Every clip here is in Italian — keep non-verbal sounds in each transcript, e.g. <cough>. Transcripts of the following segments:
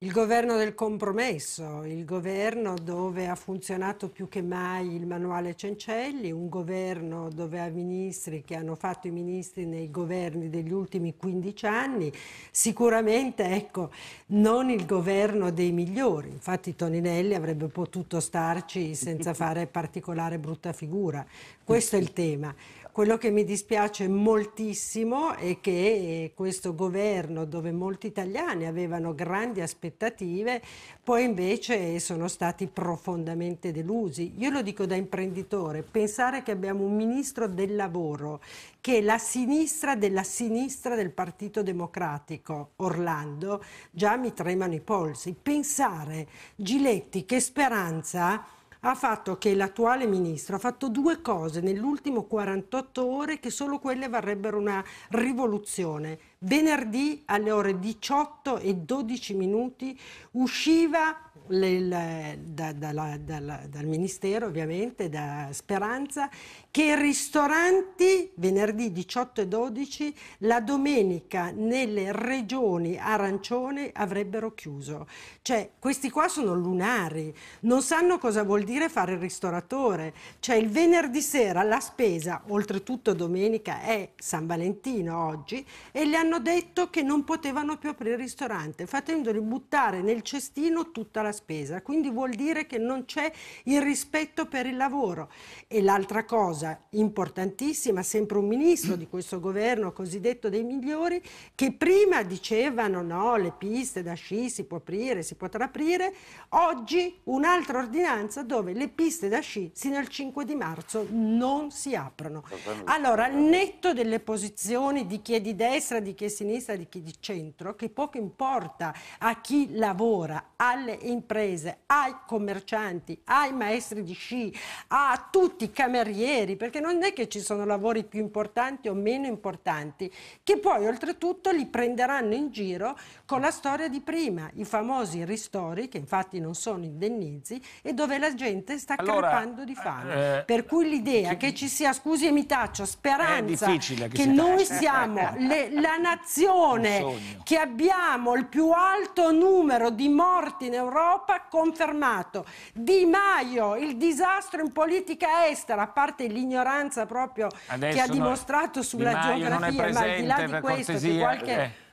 Il governo del compromesso, il governo dove ha funzionato più che mai il manuale Cencelli, un governo dove ha ministri che hanno fatto i ministri nei governi degli ultimi 15 anni, sicuramente ecco, non il governo dei migliori. Infatti Toninelli avrebbe potuto starci senza <laughs> fare particolare brutta figura. Questo è il tema. Quello che mi dispiace moltissimo è che eh, questo governo, dove molti italiani avevano grandi aspettative, poi invece sono stati profondamente delusi. Io lo dico da imprenditore, pensare che abbiamo un ministro del lavoro che è la sinistra della sinistra del Partito Democratico, Orlando, già mi tremano i polsi. Pensare, Giletti, che speranza ha fatto che l'attuale ministro ha fatto due cose nell'ultimo 48 ore che solo quelle varrebbero una rivoluzione. Venerdì alle ore 18 e 12 minuti usciva le, le, da, da, da, dal Ministero, ovviamente, da Speranza, che i ristoranti venerdì 18 e 12 la domenica nelle regioni arancione avrebbero chiuso. Cioè, questi qua sono lunari, non sanno cosa vuol dire dire fare il ristoratore. Cioè il venerdì sera la spesa, oltretutto domenica è San Valentino oggi, e gli hanno detto che non potevano più aprire il ristorante, facendoli buttare nel cestino tutta la spesa. Quindi vuol dire che non c'è il rispetto per il lavoro. E l'altra cosa importantissima, sempre un ministro di questo governo cosiddetto dei migliori, che prima dicevano no, le piste da sci si può aprire, si potrà aprire, oggi un'altra ordinanza dove dove le piste da sci sino al 5 di marzo non si aprono. Allora, al netto delle posizioni di chi è di destra, di chi è sinistra, di chi è di centro, che poco importa a chi lavora, alle imprese, ai commercianti, ai maestri di sci, a tutti i camerieri, perché non è che ci sono lavori più importanti o meno importanti, che poi oltretutto li prenderanno in giro con la storia di prima, i famosi ristori, che infatti non sono indennizi, e dove la gente gente sta allora, crepando di fame. Eh, eh, per cui l'idea chi... che ci sia, scusi e mi taccio, speranza che, che si noi taccia. siamo eh, eh, le, la nazione che abbiamo il più alto numero di morti in Europa confermato. Di Maio, il disastro in politica estera, a parte l'ignoranza proprio Adesso che ha dimostrato sulla di geografia, ma al di là di questo cortesia, che qualche... Eh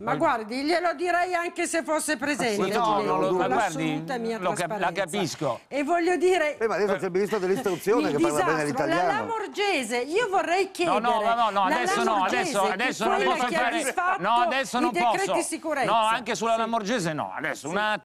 ma guardi, glielo direi anche se fosse presente. No, no, no, ma guardi, lo cap la capisco. E voglio dire... Eh, ma adesso c'è il ministro dell'istruzione che disastro, parla bene l'italiano. La Lamorgese, io vorrei chiedere... No, no, no, no adesso no, adesso, adesso non posso fare... No, adesso non posso. No, anche sulla sì. Lamorgese no, adesso sì. attimo.